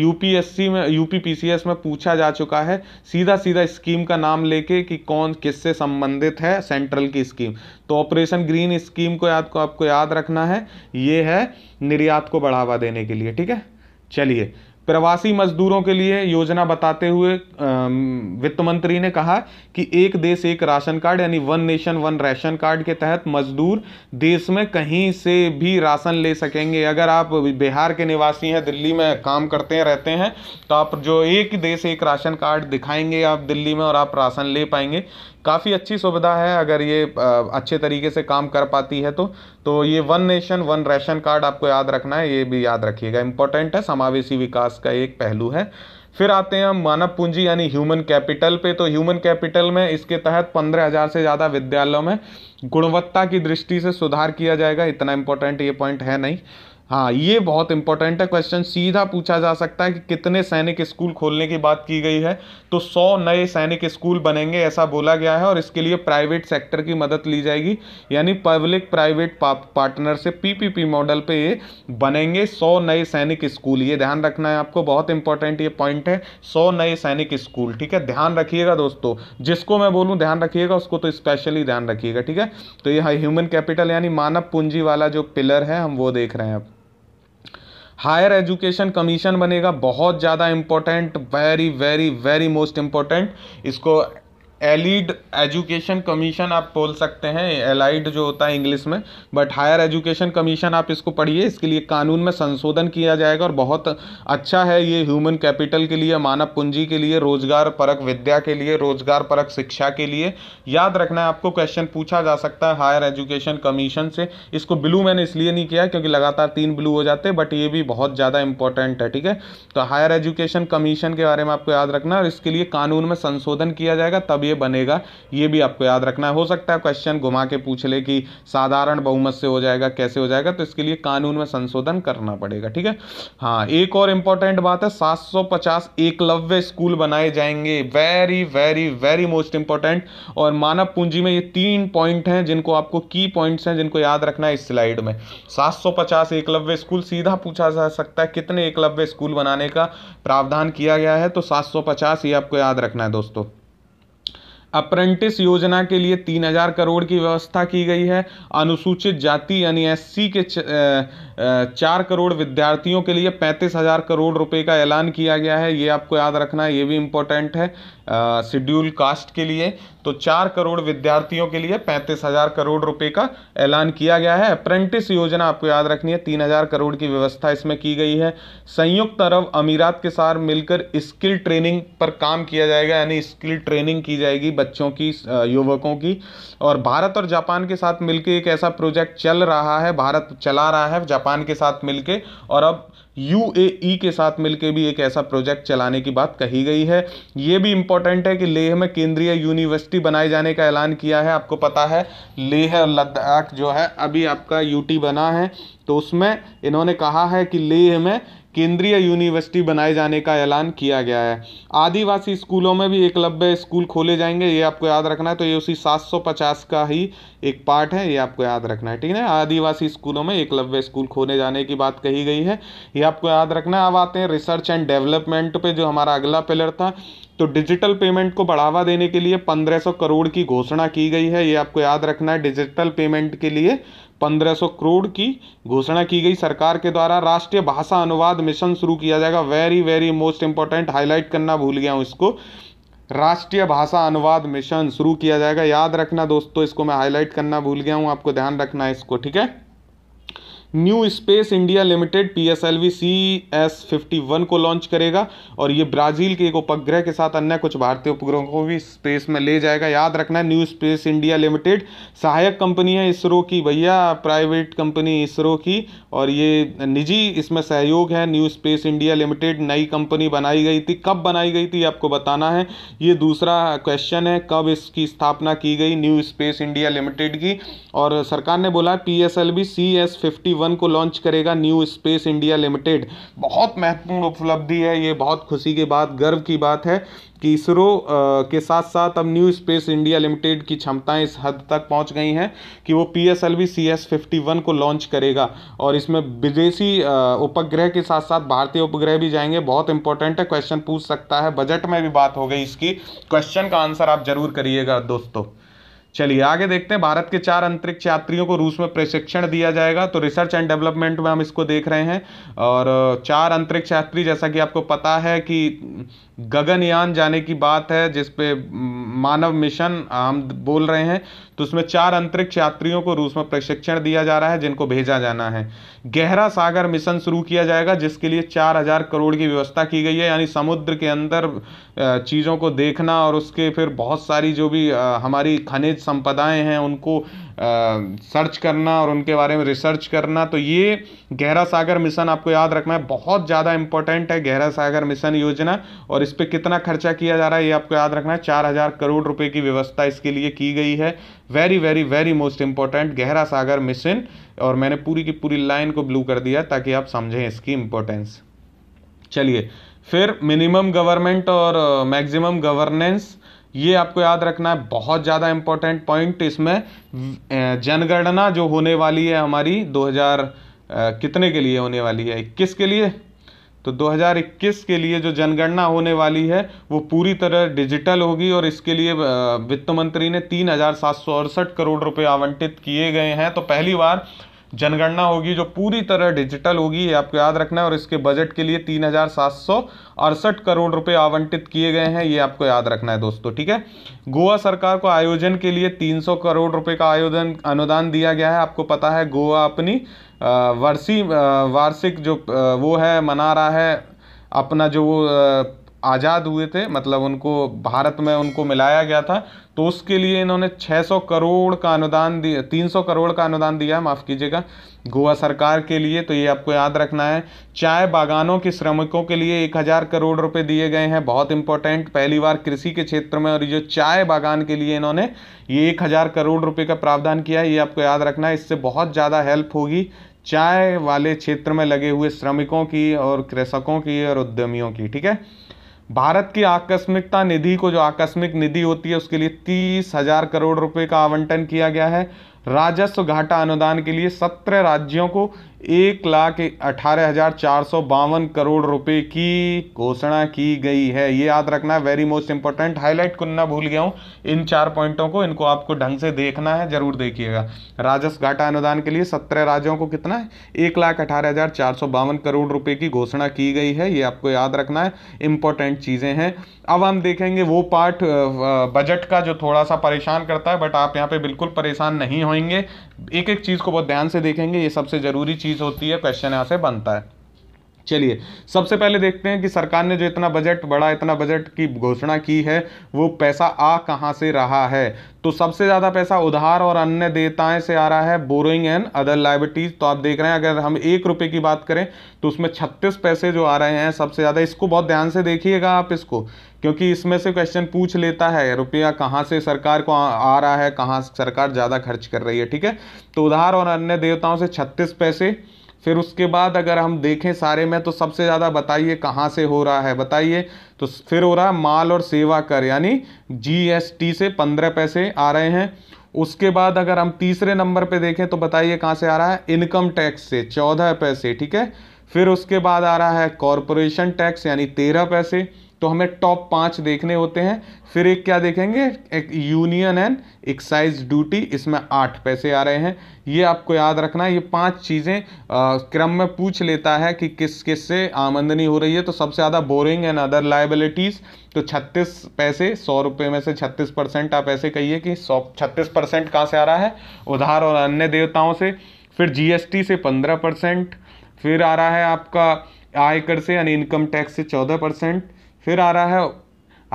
यूपीएससी में यूपीपीसीएस में पूछा जा चुका है सीधा सीधा स्कीम का नाम लेके कि कौन किससे संबंधित है सेंट्रल की स्कीम तो ऑपरेशन ग्रीन स्कीम को याद को आपको याद रखना है ये है निर्यात को बढ़ावा देने के लिए ठीक है चलिए प्रवासी मजदूरों के लिए योजना बताते हुए वित्त मंत्री ने कहा कि एक देश एक राशन कार्ड यानी one nation one ration card के तहत मजदूर देश में कहीं से भी राशन ले सकेंगे अगर आप बिहार के निवासी हैं दिल्ली में काम करते हैं रहते हैं तो आप जो एक देश एक राशन कार्ड दिखाएंगे आप दिल्ली में और आप राशन ले पाएंगे काफ़ी अच्छी सुविधा है अगर ये अच्छे तरीके से काम कर पाती है तो तो ये one nation one ration card आपको याद रखना है ये भी याद रखिएगा इंपॉर्टेंट है समावेशी विकास का एक पहलू है फिर आते हैं हम मानव पूंजी यानी ह्यूमन कैपिटल पे तो ह्यूमन कैपिटल में इसके तहत पंद्रह हज़ार से ज़्यादा विद्यालयों में गुणवत्ता की दृष्टि से सुधार किया जाएगा इतना इंपॉर्टेंट ये पॉइंट है नहीं हाँ ये बहुत इंपॉर्टेंट है क्वेश्चन सीधा पूछा जा सकता है कि कितने सैनिक स्कूल खोलने की बात की गई है तो सौ नए सैनिक स्कूल बनेंगे ऐसा बोला गया है और इसके लिए प्राइवेट सेक्टर की मदद ली जाएगी यानी पब्लिक प्राइवेट पार्टनर से पीपीपी मॉडल पे ये बनेंगे सौ नए सैनिक स्कूल ये ध्यान रखना है आपको बहुत इंपॉर्टेंट ये पॉइंट है सौ नए सैनिक स्कूल ठीक है ध्यान रखिएगा दोस्तों जिसको मैं बोलूँ ध्यान रखिएगा उसको तो स्पेशली ध्यान रखिएगा ठीक है तो यह ह्यूमन कैपिटल यानी मानव पूंजी वाला जो पिलर है हम वो देख रहे हैं अब हायर एजुकेशन कमीशन बनेगा बहुत ज़्यादा important very very very most important इसको एलिड एजुकेशन कमीशन आप बोल सकते हैं एलाइड जो होता है इंग्लिश में बट हायर एजुकेशन कमीशन आप इसको पढ़िए इसके लिए कानून में संशोधन किया जाएगा और बहुत अच्छा है ये ह्यूमन कैपिटल के लिए मानव पूंजी के लिए रोजगार परक विद्या के लिए रोजगार परक शिक्षा के लिए याद रखना है आपको क्वेश्चन पूछा जा सकता है हायर एजुकेशन कमीशन से इसको ब्लू मैंने इसलिए नहीं किया क्योंकि लगातार तीन ब्लू हो जाते बट ये भी बहुत ज़्यादा इंपॉर्टेंट है ठीक है तो हायर एजुकेशन कमीशन के बारे में आपको याद रखना और इसके लिए कानून में संशोधन किया जाएगा तभी लिए बनेगा ये भी आपको याद रखना हो सकता है क्वेश्चन घुमा के पूछ ले कि साधारण बहुमत से हो जाएगा कैसे हो जाएगा तो इसके लिए कानून में संशोधन करना पड़ेगा ठीक है हाँ एक और इंपॉर्टेंट बात है 750 एकलव्य स्कूल बनाए जाएंगे very very very most important और मानव पूंजी में ये तीन पॉइंट हैं जिनको आपको की पॉइंट्स हैं जिनको याद रखना है इस स्लाइड में 750 एकलव्य स्कूल सीधा पूछा जा सकता है कितने एकलव्य स्कूल बनाने का प्रावधान किया गया है तो 750 ये आपको याद रखना है दोस्तों अप्रेंटिस योजना के लिए तीन हजार करोड़ की व्यवस्था की गई है अनुसूचित जाति यानी एस के चार करोड़ विद्यार्थियों के लिए पैंतीस हजार करोड़ रुपए का ऐलान किया गया है ये आपको याद रखना है ये भी इम्पोर्टेंट है शेड्यूल कास्ट के लिए तो चार करोड़ विद्यार्थियों के लिए पैंतीस हजार करोड़ रुपए का ऐलान किया गया है अप्रेंटिस योजना आपको याद रखनी है तीन हजार करोड़ की व्यवस्था इसमें की गई है संयुक्त अरब अमीरात के साथ मिलकर स्किल ट्रेनिंग पर काम किया जाएगा यानी स्किल ट्रेनिंग की जाएगी बच्चों की युवकों की और भारत और जापान के साथ मिलकर एक ऐसा प्रोजेक्ट चल रहा है भारत चला रहा है जापान के साथ मिलकर और अब यू के साथ मिलकर भी एक ऐसा प्रोजेक्ट चलाने की बात कही गई है ये भी इंपॉर्टेंट है कि लेह में केंद्रीय यूनिवर्सिटी बनाए जाने का ऐलान किया है आपको पता है लेह और लद्दाख जो है अभी आपका यूटी बना है तो उसमें इन्होंने कहा है कि लेह में केंद्रीय यूनिवर्सिटी बनाए जाने का ऐलान किया गया है आदिवासी स्कूलों में भी एकलव्य स्कूल खोले जाएंगे ये आपको याद रखना है तो ये उसी 750 का ही एक पार्ट है ये आपको याद रखना है ठीक है आदिवासी स्कूलों में एकलव्य स्कूल खोले जाने की बात कही गई है ये आपको याद रखना है अब आते हैं रिसर्च एंड डेवलपमेंट पे जो हमारा अगला पिलर था तो डिजिटल पेमेंट को बढ़ावा देने के लिए 1500 करोड़ की घोषणा की गई है ये आपको याद रखना है डिजिटल पेमेंट के लिए 1500 करोड़ की घोषणा की गई सरकार के द्वारा राष्ट्रीय भाषा अनुवाद मिशन शुरू किया जाएगा very very most important highlight करना भूल गया हूँ इसको राष्ट्रीय भाषा अनुवाद मिशन शुरू किया जाएगा याद रखना दोस्तों इसको मैं हाईलाइट करना भूल गया हूँ आपको ध्यान रखना है इसको ठीक है New Space India Limited P S L V C S fifty one को लॉन्च करेगा और ये ब्राज़ील के एक उपग्रह के साथ अन्य कुछ भारतीय उपग्रहों को भी स्पेस में ले जाएगा याद रखना है न्यू स्पेस इंडिया लिमिटेड सहायक कंपनी है इसरो की भैया प्राइवेट कंपनी इसरो की और ये निजी इसमें सहयोग है न्यू स्पेस इंडिया लिमिटेड नई कंपनी बनाई गई थी कब बनाई गई थी आपको बताना है ये दूसरा क्वेश्चन है कब इसकी स्थापना की गई न्यू स्पेस इंडिया लिमिटेड की और सरकार ने बोला P S L V C S fifty one को लॉन्च करेगा न्यू स्पेस इंडिया लिमिटेड बहुत महत्वपूर्ण उपलब्धि है ये बहुत खुशी की बात गर्व की बात है कि इसरो के साथ साथ अब न्यू स्पेस इंडिया लिमिटेड की क्षमताएं इस हद तक पहुंच गई हैं कि वो P S L V C S fifty one को लॉन्च करेगा और इसमें विदेशी उपग्रह के साथ साथ भारतीय उपग्रह भी जाएंगे बहुत इंपॉर्टेंट है क्वेश्चन पूछ सकता है बजट में भी बात हो गई इसकी क्वेश्चन का आंसर आप जरूर करिएगा दोस्तों चलिए आगे देखते हैं भारत के चार अंतरिक्ष यात्रियों को रूस में प्रशिक्षण दिया जाएगा तो रिसर्च एंड डेवलपमेंट में हम इसको देख रहे हैं और चार अंतरिक्ष यात्री जैसा कि आपको पता है कि गगनयान जाने की बात है जिसपे मानव मिशन हम बोल रहे हैं तो उसमें चार अंतरिक्ष यात्रियों को रूस में प्रशिक्षण दिया जा रहा है जिनको भेजा जाना है गहरा सागर मिशन शुरू किया जाएगा जिसके लिए चार हजार करोड़ की व्यवस्था की गई है यानी समुद्र के अंदर चीज़ों को देखना और उसके फिर बहुत सारी जो भी हमारी खनिज संपदाएं हैं उनको सर्च करना और उनके बारे में रिसर्च करना तो ये गहरा सागर मिशन आपको याद रखना है बहुत ज़्यादा इंपॉर्टेंट है गहरा सागर मिशन योजना और इस पर कितना खर्चा किया जा रहा है ये आपको याद रखना है चार हज़ार करोड़ रुपए की व्यवस्था इसके लिए की गई है very very very most important गहरा सागर मिशन और मैंने पूरी की पूरी लाइन को ब्लू कर दिया ताकि आप समझें इसकी इम्पोर्टेंस चलिए फिर मिनिमम गवर्नमेंट और मैक्सिमम गवर्नेंस ये आपको याद रखना है बहुत ज़्यादा इम्पोर्टेंट पॉइंट इसमें जनगणना जो होने वाली है हमारी 2000 कितने के लिए होने वाली है इक्कीस के लिए तो 2021 के लिए जो जनगणना होने वाली है वो पूरी तरह डिजिटल होगी और इसके लिए वित्त मंत्री ने तीन करोड़ रुपए आवंटित किए गए हैं तो पहली बार जनगणना होगी जो पूरी तरह डिजिटल होगी ये आपको याद रखना है और इसके बजट के लिए तीन हजार सात सौ अड़सठ करोड़ रुपए आवंटित किए गए हैं ये आपको याद रखना है दोस्तों ठीक है गोवा सरकार को आयोजन के लिए तीन सौ करोड़ रुपए का आयोजन अनुदान दिया गया है आपको पता है गोवा अपनी वर्षी वार्षिक जो वो है मना रहा है अपना जो आज़ाद हुए थे मतलब उनको भारत में उनको मिलाया गया था तो उसके लिए इन्होंने 600 करोड़ का अनुदान दिया 300 करोड़ का अनुदान दिया माफ़ कीजिएगा गोवा सरकार के लिए तो ये आपको याद रखना है चाय बागानों के श्रमिकों के लिए 1000 करोड़ रुपए दिए गए हैं बहुत इंपॉर्टेंट पहली बार कृषि के क्षेत्र में और ये जो चाय बागान के लिए इन्होंने ये एक करोड़ रुपये का प्रावधान किया है ये आपको याद रखना है इससे बहुत ज़्यादा हेल्प होगी चाय वाले क्षेत्र में लगे हुए श्रमिकों की और कृषकों की और उद्यमियों की ठीक है भारत की आकस्मिकता निधि को जो आकस्मिक निधि होती है उसके लिए तीस हजार करोड़ रुपए का आवंटन किया गया है राजस्व घाटा अनुदान के लिए सत्रह राज्यों को एक लाख अठारह हज़ार चार सौ बावन करोड़ रुपए की घोषणा की गई है ये याद रखना है वेरी मोस्ट इंपॉर्टेंट हाईलाइट करना भूल गया हूँ इन चार पॉइंटों को इनको आपको ढंग से देखना है जरूर देखिएगा राजस्व घाटा अनुदान के लिए सत्रह राज्यों को कितना है एक लाख अठारह हज़ार चार सौ बावन करोड़ रुपये की घोषणा की गई है ये आपको याद रखना है इंपॉर्टेंट चीज़ें हैं अब हम देखेंगे वो पार्ट बजट का जो थोड़ा सा परेशान करता है बट आप यहाँ पर बिल्कुल परेशान नहीं होंगे एक एक चीज़ को बहुत ध्यान से देखेंगे ये सबसे ज़रूरी चीज़ चीज़ होती है क्वेश्चन यहाँ से बनता है चलिए सबसे पहले देखते हैं कि सरकार ने जो इतना बजट बड़ा इतना बजट की घोषणा की है वो पैसा आ कहाँ से रहा है तो सबसे ज़्यादा पैसा उधार और अन्य देयताएं से आ रहा है बोरोइंग एंड अदर लाइबिलिटीज़ तो आप देख रहे हैं अगर हम एक रुपये की बात करें तो उसमें छत्तीस पैसे जो आ रहे हैं सबसे ज़्यादा इसको बहुत ध्यान से देखिएगा आप इसको क्योंकि इसमें से क्वेश्चन पूछ लेता है रुपया कहाँ से सरकार को आ रहा है कहाँ सरकार ज़्यादा खर्च कर रही है ठीक है तो उधार और अन्य देवताओं से छत्तीस पैसे फिर उसके बाद अगर हम देखें सारे में तो सबसे ज़्यादा बताइए कहाँ से हो रहा है बताइए तो फिर हो रहा है माल और सेवा कर यानी जीएसटी से पंद्रह पैसे आ रहे हैं उसके बाद अगर हम तीसरे नंबर पे देखें तो बताइए कहाँ से आ रहा है इनकम टैक्स से चौदह पैसे ठीक है फिर उसके बाद आ रहा है कॉरपोरेशन टैक्स यानी तेरह पैसे तो हमें टॉप पाँच देखने होते हैं फिर एक क्या देखेंगे एक यूनियन एंड एक्साइज ड्यूटी इसमें आठ पैसे आ रहे हैं ये आपको याद रखना है ये पांच चीज़ें क्रम में पूछ लेता है कि किस किस से आमदनी हो रही है तो सबसे ज़्यादा बोरिंग एंड अदर लाइबिलिटीज़ तो 36 पैसे सौ रुपये में से 36 परसेंट आप ऐसे कहिए कि सौ छत्तीस परसेंट कहाँ से आ रहा है उधार और अन्य देवताओं से फिर जीएसटी से 15 परसेंट फिर आ रहा है आपका आयकर से यानी इनकम टैक्स से 14 परसेंट फिर आ रहा है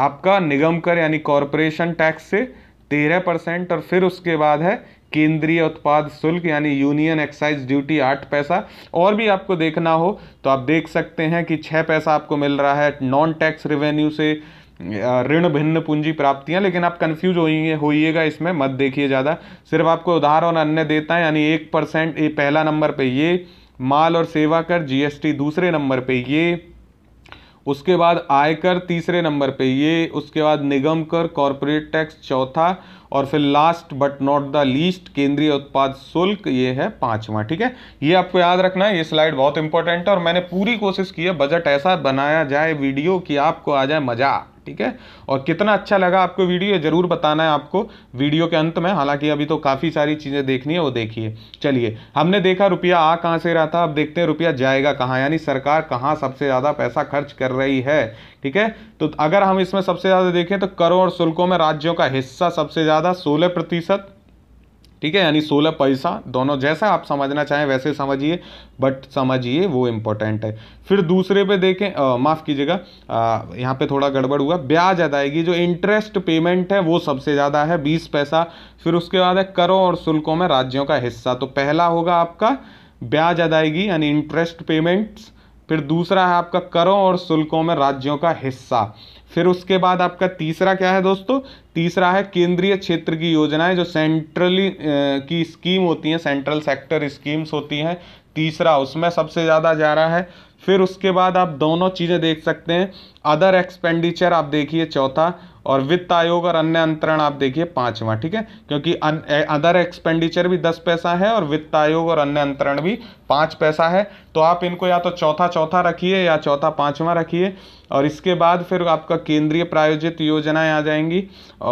आपका निगम कर यानी कॉरपोरेशन टैक्स से तेरह परसेंट और फिर उसके बाद है केंद्रीय उत्पाद शुल्क यानी यूनियन एक्साइज ड्यूटी आठ पैसा और भी आपको देखना हो तो आप देख सकते हैं कि छः पैसा आपको मिल रहा है नॉन टैक्स रेवेन्यू से ऋण भिन्न पूंजी प्राप्तियां लेकिन आप कन्फ्यूज होइएगा इसमें मत देखिए ज़्यादा सिर्फ आपको उधार और अन्य देता है यानी एक परसेंट ये पहला नंबर पे ये माल और सेवा कर जीएसटी दूसरे नंबर पे ये उसके बाद आयकर तीसरे नंबर पे ये उसके बाद निगम कर कॉरपोरेट टैक्स चौथा और फिर last but not the least केंद्रीय उत्पाद शुल्क ये है पांचवा ठीक है ये आपको याद रखना है ये स्लाइड बहुत इंपॉर्टेंट है और मैंने पूरी कोशिश की है बजट ऐसा बनाया जाए वीडियो कि आपको आ जाए मजा ठीक है और कितना अच्छा लगा आपको वीडियो ज़रूर बताना है आपको वीडियो के अंत में हालांकि अभी तो काफ़ी सारी चीज़ें देखनी है वो देखिए चलिए हमने देखा रुपया आ कहाँ से रहा था अब देखते हैं रुपया जाएगा कहाँ यानी सरकार कहाँ सबसे ज़्यादा पैसा खर्च कर रही है ठीक है तो अगर हम इसमें सबसे ज़्यादा देखें तो करों और शुल्कों में राज्यों का हिस्सा सबसे ज़्यादा सोलह प्रतिशत ठीक है यानी सोलह पैसा दोनों जैसा आप समझना चाहें वैसे समझिए बट समझिए वो इम्पोर्टेंट है फिर दूसरे पे देखें माफ़ कीजिएगा यहाँ पे थोड़ा गड़बड़ हुआ ब्याज अदायगी जो इंटरेस्ट पेमेंट है वो सबसे ज़्यादा है बीस पैसा फिर उसके बाद है करों और शुल्कों में राज्यों का हिस्सा तो पहला होगा आपका ब्याज अदायगी यानी इंटरेस्ट पेमेंट्स फिर दूसरा है आपका करों और शुल्कों में राज्यों का हिस्सा फिर उसके बाद आपका तीसरा क्या है दोस्तों तीसरा है केंद्रीय क्षेत्र की योजनाएं जो सेंट्रली की स्कीम होती हैं सेंट्रल सेक्टर स्कीम्स होती हैं तीसरा उसमें सबसे ज़्यादा जा रहा है फिर उसके बाद आप दोनों चीज़ें देख सकते हैं अदर एक्सपेंडिचर आप देखिए चौथा और वित्त आयोग और अन्य अंतरण आप देखिए पांचवा ठीक है क्योंकि अदर एक्सपेंडिचर भी दस पैसा है और वित्त आयोग और अन्य अंतरण भी पाँच पैसा है तो आप इनको या तो चौथा चौथा रखिए या चौथा पाँचवा रखिए और इसके बाद फिर आपका केंद्रीय प्रायोजित योजनाएं आ जाएंगी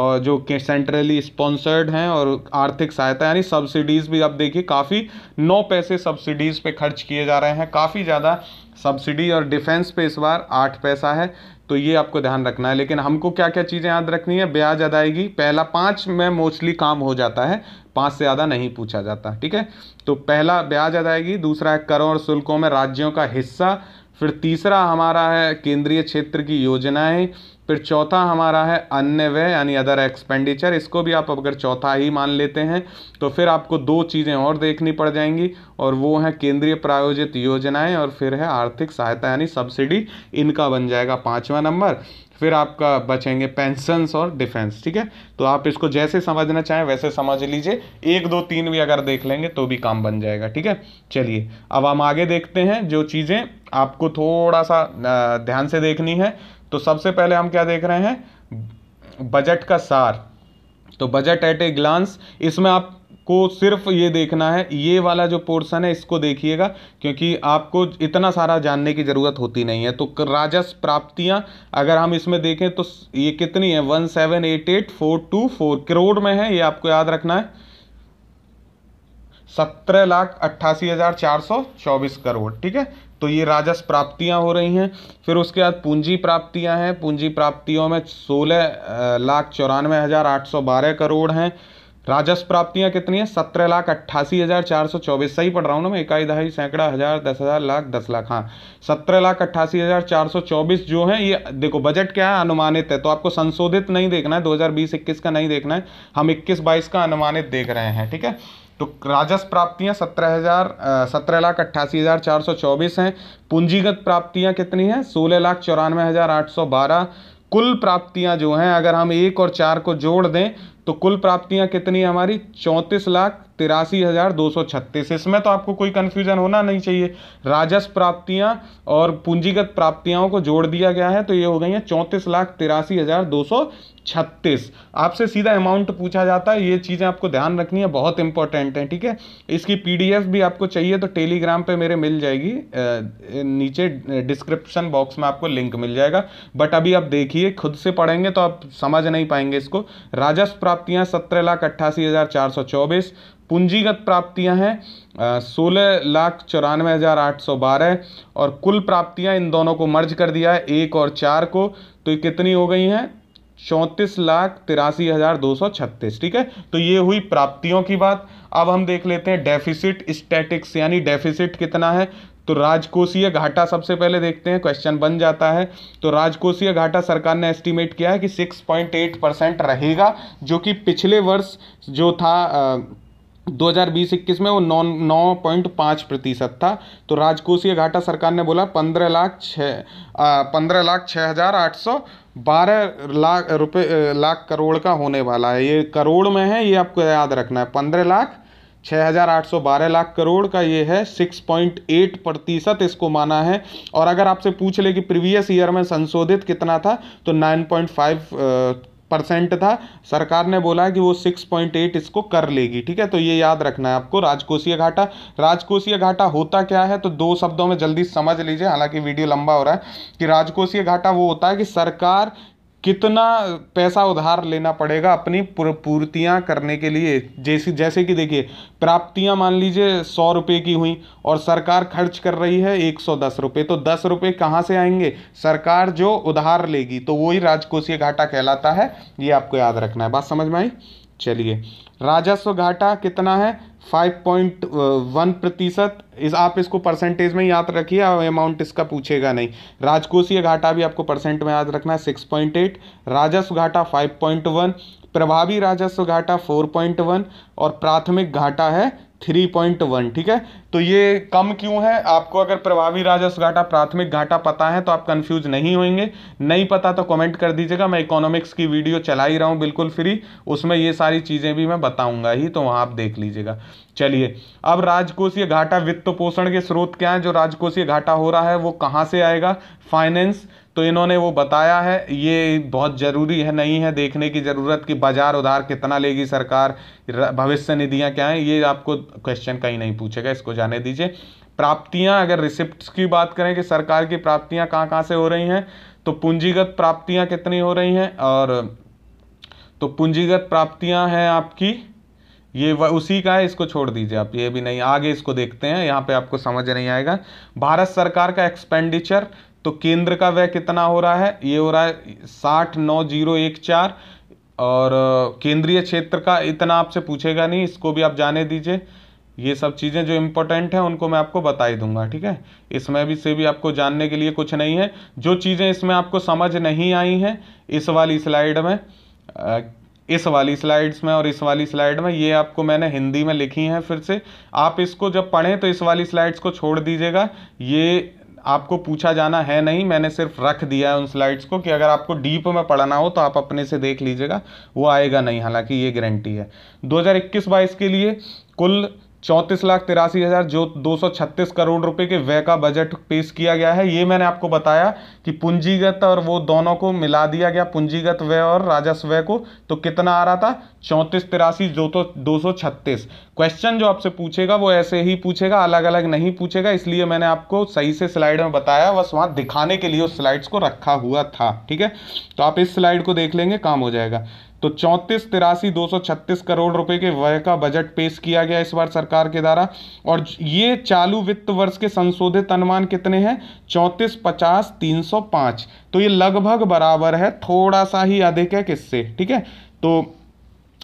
और जो के सेंट्रली स्पॉन्सर्ड हैं और आर्थिक सहायता यानी सब्सिडीज़ भी आप देखिए काफ़ी नौ पैसे सब्सिडीज़ पे खर्च किए जा रहे हैं काफ़ी ज़्यादा सब्सिडी और डिफेंस पे इस बार आठ पैसा है तो ये आपको ध्यान रखना है लेकिन हमको क्या क्या चीज़ें याद रखनी है ब्याज अदायगी पहला पाँच में मोस्टली काम हो जाता है पाँच से ज़्यादा नहीं पूछा जाता ठीक है तो पहला ब्याज अदायगी दूसरा है करों और शुल्कों में राज्यों का हिस्सा फिर तीसरा हमारा है केंद्रीय क्षेत्र की योजनाएँ फिर चौथा हमारा है अन्य व्यय यानी अदर एक्सपेंडिचर इसको भी आप अगर चौथा ही मान लेते हैं तो फिर आपको दो चीज़ें और देखनी पड़ जाएंगी और वो हैं केंद्रीय प्रायोजित योजनाएं और फिर है आर्थिक सहायता यानी सब्सिडी इनका बन जाएगा पाँचवा नंबर फिर आपका बचेंगे पेंशंस और डिफेंस ठीक है तो आप इसको जैसे समझना चाहें वैसे समझ लीजिए एक दो तीन भी अगर देख लेंगे तो भी काम बन जाएगा ठीक है चलिए अब हम आगे देखते हैं जो चीज़ें आपको थोड़ा सा ध्यान से देखनी है तो सबसे पहले हम क्या देख रहे हैं बजट का सार तो बजट एट ए ग्लांस इसमें आप को सिर्फ ये देखना है ये वाला जो पोर्सन है इसको देखिएगा क्योंकि आपको इतना सारा जानने की ज़रूरत होती नहीं है तो राजस्व प्राप्तियाँ अगर हम इसमें देखें तो ये कितनी है one seven eight eight four two four crore में है ये आपको याद रखना है सत्रह लाख अट्ठासी हज़ार चार सौ चौबीस करोड़ ठीक है तो ये राजस्व प्राप्तियां हो रही हैं फिर उसके बाद पूंजी प्राप्तियां हैं पूंजी प्राप्तियों में सोलह लाख चौरानवे हज़ार आठ सौ बारह करोड़ हैं राजस्व प्राप्तियां कितनी है सत्रह लाख अट्ठासी हज़ार चार सौ चौबीस सही पढ़ रहा हूँ ना मैं इकाई दहाई सैकड़ा हज़ार दस हज़ार लाख दस लाख हाँ सत्रह लाख अट्ठासी हज़ार चार सौ चौबीस जो है ये देखो बजट क्या है अनुमानित है तो आपको संशोधित नहीं देखना है दो हज़ार बीस इक्कीस का नहीं देखना है हम इक्कीस बाईस का अनुमानित देख रहे हैं ठीक है तो राजस्व प्राप्तियां सत्रह हज़ार सत्रह लाख अट्ठासी हज़ार चार सौ चौबीस हैं पूंजीगत प्राप्तियां कितनी है सोलह लाख चौरानवे हज़ार आठ सौ बारह कुल प्राप्तियां जो हैं अगर हम एक और चार को जोड़ दें तो कुल प्राप्तियां कितनी हमारी चौंतीस लाख तिरासी हज़ार दो सौ छत्तीस इसमें तो आपको कोई कन्फ्यूज़न होना नहीं चाहिए राजस्व प्राप्तियाँ और पूंजीगत प्राप्तियों को जोड़ दिया गया है तो ये हो गई हैं चौंतीस लाख तिरासी हज़ार दो सौ छत्तीस आपसे सीधा अमाउंट पूछा जाता है ये चीज़ें आपको ध्यान रखनी है बहुत इंपॉर्टेंट है ठीक है इसकी पी भी आपको चाहिए तो टेलीग्राम पर मेरे मिल जाएगी नीचे डिस्क्रिप्शन बॉक्स में आपको लिंक मिल जाएगा बट अभी आप देखिए खुद से पढ़ेंगे तो आप समझ नहीं पाएंगे इसको राजस्व प्राप्तियाँ सत्रह लाख अट्ठासी हज़ार चार सौ चौबीस पूंजीगत प्राप्तियां हैं सोलह लाख चौरानवे हज़ार आठ सौ बारह और कुल प्राप्तियां इन दोनों को मर्ज कर दिया है एक और चार को तो ये कितनी हो गई हैं चौंतीस लाख तिरासी हज़ार दो सौ छत्तीस ठीक है तो ये हुई प्राप्तियों की बात अब हम देख लेते हैं डेफिसिट स्टैटिक्स यानी डेफिसिट कितना है तो राजकोषीय घाटा सबसे पहले देखते हैं क्वेश्चन बन जाता है तो राजकोषीय घाटा सरकार ने एस्टिमेट किया है कि 6.8 परसेंट रहेगा जो कि पिछले वर्ष जो था आ, दो हज़ार बीस इक्कीस में वो नौ नौ पॉइंट पाँच प्रतिशत था तो राजकोषीय घाटा सरकार ने बोला पंद्रह लाख छः पंद्रह लाख छः हज़ार आठ सौ बारह लाख रुपये लाख करोड़ का होने वाला है ये करोड़ में है ये आपको याद रखना है पंद्रह लाख छः हज़ार आठ सौ बारह लाख करोड़ का ये है सिक्स पॉइंट एट प्रतिशत इसको माना है और अगर आपसे पूछ ले कि प्रीवियस ईयर में संशोधित कितना था तो नाइन पॉइंट फाइव परसेंट था सरकार ने बोला कि वो सिक्स पॉइंट एट इसको कर लेगी ठीक है तो ये याद रखना है आपको राजकोषीय घाटा राजकोषीय घाटा होता क्या है तो दो शब्दों में जल्दी समझ लीजिए हालांकि वीडियो लंबा हो रहा है कि राजकोषीय घाटा वो होता है कि सरकार कितना पैसा उधार लेना पड़ेगा अपनी पूर्तियाँ करने के लिए जैसे जैसे कि देखिए प्राप्तियाँ मान लीजिए सौ रुपये की हुई और सरकार खर्च कर रही है एक सौ दस रुपये तो दस रुपये कहाँ से आएंगे सरकार जो उधार लेगी तो वही राजकोषीय घाटा कहलाता है ये आपको याद रखना है बात समझ में आई चलिए राजस्व घाटा कितना है फाइव पॉइंट वन प्रतिशत इस आप इसको परसेंटेज में याद रखिए अमाउंट इसका पूछेगा नहीं राजकोषीय घाटा भी आपको परसेंट में याद रखना है सिक्स पॉइंट एट राजस्व घाटा फाइव पॉइंट वन प्रभावी राजस्व घाटा 4.1 और प्राथमिक घाटा है 3.1 ठीक है तो ये कम क्यों है आपको अगर प्रभावी राजस्व घाटा प्राथमिक घाटा पता है तो आप कंफ्यूज नहीं होंगे नहीं पता तो कमेंट कर दीजिएगा मैं इकोनॉमिक्स की वीडियो चला ही रहा हूँ बिल्कुल फ्री उसमें ये सारी चीज़ें भी मैं बताऊंगा ही तो वहाँ आप देख लीजिएगा चलिए अब राजकोषीय घाटा वित्त पोषण के स्रोत क्या है जो राजकोषीय घाटा हो रहा है वो कहाँ से आएगा फाइनेंस तो इन्होंने वो बताया है ये बहुत ज़रूरी है नहीं है देखने की ज़रूरत कि बाज़ार उधार कितना लेगी सरकार भविष्य निधियाँ क्या हैं ये आपको क्वेश्चन कहीं नहीं पूछेगा इसको जाने दीजिए प्राप्तियाँ अगर रिसिप्ट की बात करें कि सरकार की प्राप्तियाँ कहाँ कहाँ से हो रही हैं तो पूंजीगत प्राप्तियाँ कितनी हो रही हैं और तो पूंजीगत प्राप्तियाँ हैं आपकी ये उसी का है इसको छोड़ दीजिए आप ये भी नहीं आगे इसको देखते हैं यहाँ पे आपको समझ नहीं आएगा भारत सरकार का एक्सपेंडिचर तो केंद्र का व्यय कितना हो रहा है ये हो रहा है साठ नौ जीरो एक चार और केंद्रीय क्षेत्र का इतना आपसे पूछेगा नहीं इसको भी आप जाने दीजिए ये सब चीज़ें जो इम्पोर्टेंट हैं उनको मैं आपको बता ही दूंगा ठीक है इसमें भी से भी आपको जानने के लिए कुछ नहीं है जो चीज़ें इसमें आपको समझ नहीं आई हैं इस वाली स्लाइड में इस वाली स्लाइड्स में और इस वाली स्लाइड में ये आपको मैंने हिंदी में लिखी हैं फिर से आप इसको जब पढ़ें तो इस वाली स्लाइड्स को छोड़ दीजिएगा ये आपको पूछा जाना है नहीं मैंने सिर्फ रख दिया है उन स्लाइड्स को कि अगर आपको डीप में पढ़ना हो तो आप अपने से देख लीजिएगा वो आएगा नहीं हालांकि ये गारंटी है 2021-22 के लिए कुल चौंतीस लाख तिरासी हज़ार जो दो सौ छत्तीस करोड़ रुपए के व्यय का बजट पेश किया गया है ये मैंने आपको बताया कि पूंजीगत और वो दोनों को मिला दिया गया पूंजीगत व्यय और राजस्व व्यय को तो कितना आ रहा था चौंतीस तिरासी जो तो दो सौ छत्तीस क्वेश्चन जो आपसे पूछेगा वो ऐसे ही पूछेगा अलग अलग नहीं पूछेगा इसलिए मैंने आपको सही से स्लाइड में बताया बस वहाँ दिखाने के लिए उस स्लाइड्स को रखा हुआ था ठीक है तो आप इस स्लाइड को देख लेंगे काम हो जाएगा तो चौंतीस तिरासी दो सौ छत्तीस करोड़ रुपए के व्यय का बजट पेश किया गया इस बार सरकार के द्वारा और ये चालू वित्त वर्ष के संशोधित अनुमान कितने हैं चौंतीस पचास तीन सौ पांच तो ये लगभग बराबर है थोड़ा सा ही अधिक है किससे ठीक है तो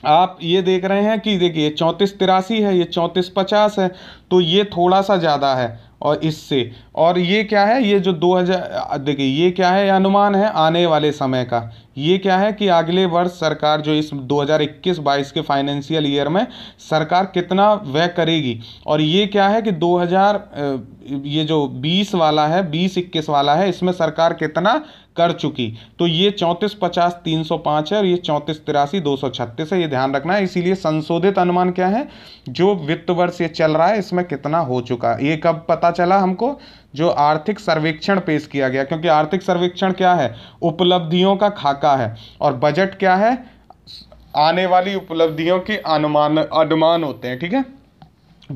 आप ये देख रहे हैं कि देखिए चौंतीस तिरासी है ये चौंतीस पचास है तो ये थोड़ा सा ज़्यादा है और इससे और ये क्या है ये जो 2000 देखिए ये क्या है अनुमान है आने वाले समय का ये क्या है कि अगले वर्ष सरकार जो इस 2021-22 के फाइनेंशियल ईयर में सरकार कितना व्यय करेगी और ये क्या है कि 2000 ये जो 20 वाला है 20-21 वाला है इसमें सरकार कितना कर चुकी तो ये चौंतीस पचास तीन सौ पाँच है और ये चौंतीस तिरासी दो सौ छत्तीस है ये ध्यान रखना है इसीलिए संशोधित अनुमान क्या है जो वित्त वर्ष ये चल रहा है इसमें कितना हो चुका ये कब पता चला हमको जो आर्थिक सर्वेक्षण पेश किया गया क्योंकि आर्थिक सर्वेक्षण क्या है उपलब्धियों का खाका है और बजट क्या है आने वाली उपलब्धियों के अनुमान अनुमान होते हैं ठीक है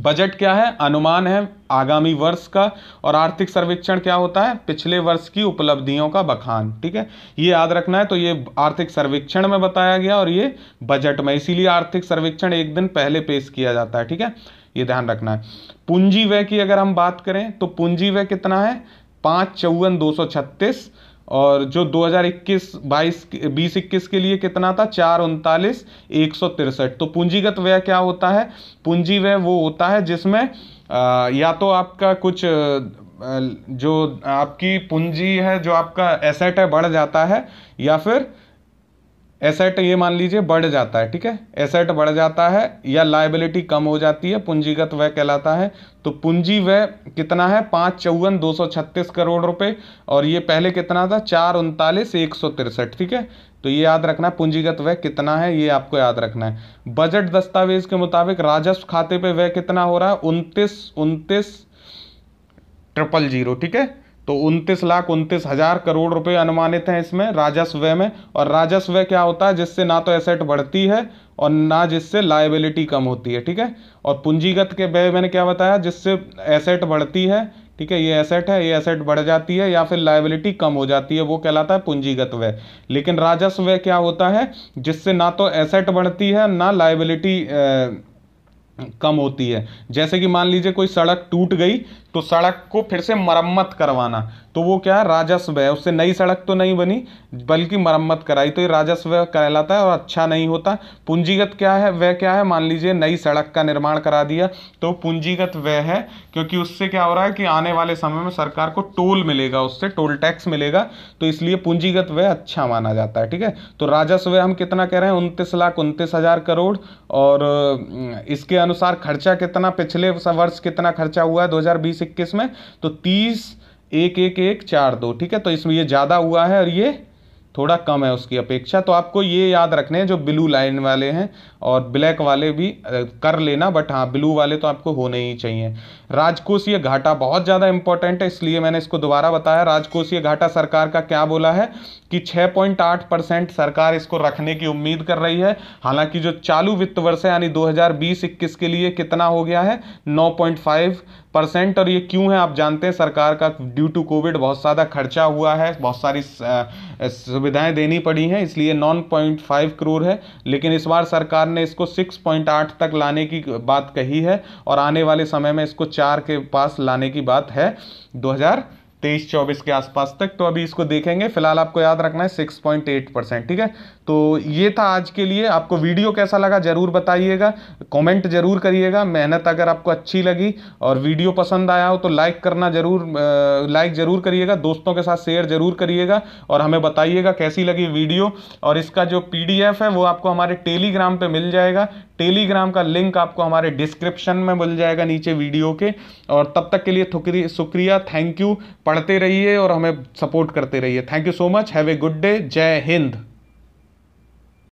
बजट क्या है अनुमान है आगामी वर्ष का और आर्थिक सर्वेक्षण क्या होता है पिछले वर्ष की उपलब्धियों का बखान ठीक है ये याद रखना है तो ये आर्थिक सर्वेक्षण में बताया गया और ये बजट में इसीलिए आर्थिक सर्वेक्षण एक दिन पहले पेश किया जाता है ठीक है ये ध्यान रखना है पूंजी व्यय की अगर हम बात करें तो पूंजी व्यय कितना है पाँच चौवन दो सौ छत्तीस और जो 2021 बाईस बीस इक्कीस के लिए कितना था चार उनतालीस एक सौ तिरसठ तो पूंजीगत व्यय क्या होता है पूंजी व्यय वो होता है जिसमें या तो आपका कुछ जो आपकी पूंजी है जो आपका एसेट है बढ़ जाता है या फिर एसेट ये मान लीजिए बढ़ जाता है ठीक है एसेट बढ़ जाता है या लाइबिलिटी कम हो जाती है पूंजीगत व्यय कहलाता है तो पूंजी व्यय कितना है पाँच चौवन दो सौ छत्तीस करोड़ रुपए और ये पहले कितना था चार उनतालीस एक सौ तिरसठ ठीक है तो ये याद रखना है पूंजीगत व्यय कितना है ये आपको याद रखना है बजट दस्तावेज के मुताबिक राजस्व खाते पे व्यय कितना हो रहा है उनतीस उनतीस ट्रिपल जीरो ठीक है तो उनतीस लाख उनतीस हज़ार करोड़ रुपए अनुमानित हैं इसमें राजस्व में और राजस्व क्या होता है जिससे ना तो एसेट बढ़ती है और ना जिससे लाइबिलिटी कम होती है ठीक है और पूंजीगत के व्यय मैंने क्या बताया जिससे एसेट बढ़ती है ठीक है ये एसेट है ये एसेट बढ़ जाती है या फिर लाइबिलिटी कम हो जाती है वो कहलाता है पूंजीगत व्यय लेकिन राजस्व व्यय क्या होता है जिससे ना तो एसेट बढ़ती है ना लाइबिलिटी कम होती है जैसे कि मान लीजिए कोई सड़क टूट गई तो सड़क को फिर से मरम्मत करवाना तो वो क्या है राजस्व है उससे नई सड़क तो नहीं बनी बल्कि मरम्मत कराई तो ये राजस्व कहलाता है और अच्छा नहीं होता पूंजीगत क्या है वह क्या है मान लीजिए नई सड़क का निर्माण करा दिया तो पूंजीगत वह है क्योंकि उससे क्या हो रहा है कि आने वाले समय में सरकार को टोल मिलेगा उससे टोल टैक्स मिलेगा तो इसलिए पूंजीगत वह अच्छा माना जाता है ठीक है तो राजस्व हम कितना कह रहे हैं उनतीस लाख उनतीस हज़ार करोड़ और इसके अनुसार खर्चा कितना पिछले वर्ष कितना खर्चा हुआ है दो इक्कीस में तो तीस एक एक एक चार दो ठीक है तो इसमें ये ज़्यादा हुआ है और ये थोड़ा कम है उसकी अपेक्षा तो आपको ये याद रखने हैं जो ब्लू लाइन वाले हैं और ब्लैक वाले भी कर लेना बट हाँ ब्लू वाले तो आपको होने ही चाहिए राजकोषीय घाटा बहुत ज़्यादा इंपॉर्टेंट है इसलिए मैंने इसको दोबारा बताया राजकोषीय घाटा सरकार का क्या बोला है कि 6.8 परसेंट सरकार इसको रखने की उम्मीद कर रही है हालांकि जो चालू वित्त वर्ष है यानी दो हजार के लिए कितना हो गया है नौ परसेंट और ये क्यों है आप जानते हैं सरकार का ड्यू टू कोविड बहुत ज़्यादा खर्चा हुआ है बहुत सारी सुविधाएं देनी पड़ी हैं इसलिए नॉन पॉइंट फाइव क्रोर है लेकिन इस बार सरकार ने इसको सिक्स पॉइंट आठ तक लाने की बात कही है और आने वाले समय में इसको चार के पास लाने की बात है दो हज़ार तेईस चौबीस के आसपास तक तो अभी इसको देखेंगे फिलहाल आपको याद रखना है सिक्स पॉइंट एट परसेंट ठीक है तो ये था आज के लिए आपको वीडियो कैसा लगा ज़रूर बताइएगा कमेंट ज़रूर करिएगा मेहनत अगर आपको अच्छी लगी और वीडियो पसंद आया हो तो लाइक करना ज़रूर लाइक ज़रूर करिएगा दोस्तों के साथ शेयर ज़रूर करिएगा और हमें बताइएगा कैसी लगी वीडियो और इसका जो पी है वो आपको हमारे टेलीग्राम पर मिल जाएगा टेलीग्राम का लिंक आपको हमारे डिस्क्रिप्शन में मिल जाएगा नीचे वीडियो के और तब तक के लिए शुक्रिया थैंक यू पढ़ते रहिए और हमें सपोर्ट करते रहिए thank you so much have a good day जय हिंद